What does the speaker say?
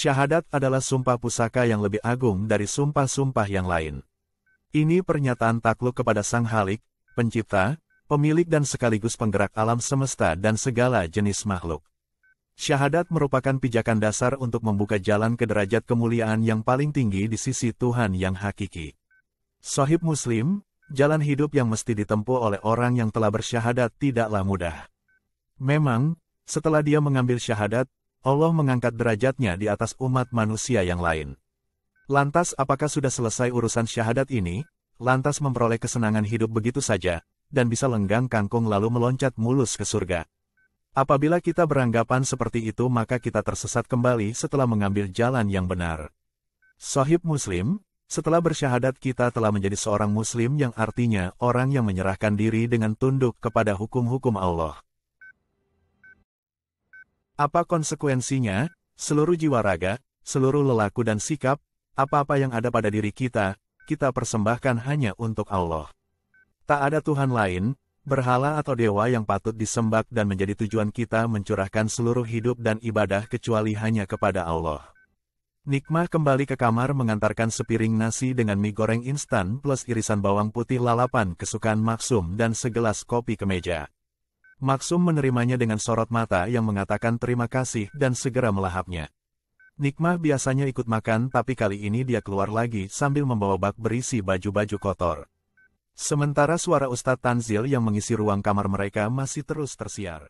Syahadat adalah sumpah pusaka yang lebih agung dari sumpah-sumpah yang lain. Ini pernyataan takluk kepada Sang Halik, pencipta, pemilik dan sekaligus penggerak alam semesta dan segala jenis makhluk. Syahadat merupakan pijakan dasar untuk membuka jalan ke derajat kemuliaan yang paling tinggi di sisi Tuhan yang hakiki. Sohib Muslim, jalan hidup yang mesti ditempuh oleh orang yang telah bersyahadat tidaklah mudah. Memang, setelah dia mengambil syahadat, Allah mengangkat derajatnya di atas umat manusia yang lain. Lantas apakah sudah selesai urusan syahadat ini? Lantas memperoleh kesenangan hidup begitu saja, dan bisa lenggang kangkung lalu meloncat mulus ke surga. Apabila kita beranggapan seperti itu maka kita tersesat kembali setelah mengambil jalan yang benar. Sohib Muslim, setelah bersyahadat kita telah menjadi seorang Muslim yang artinya orang yang menyerahkan diri dengan tunduk kepada hukum-hukum Allah. Apa konsekuensinya? Seluruh jiwa raga, seluruh lelaku dan sikap, apa-apa yang ada pada diri kita, kita persembahkan hanya untuk Allah. Tak ada Tuhan lain, berhala atau dewa yang patut disembah dan menjadi tujuan kita mencurahkan seluruh hidup dan ibadah kecuali hanya kepada Allah. Nikmah kembali ke kamar mengantarkan sepiring nasi dengan mie goreng instan plus irisan bawang putih lalapan kesukaan maksum dan segelas kopi ke meja. Maksum menerimanya dengan sorot mata yang mengatakan terima kasih dan segera melahapnya. Nikmah biasanya ikut makan tapi kali ini dia keluar lagi sambil membawa bak berisi baju-baju kotor. Sementara suara Ustadz Tanzil yang mengisi ruang kamar mereka masih terus tersiar.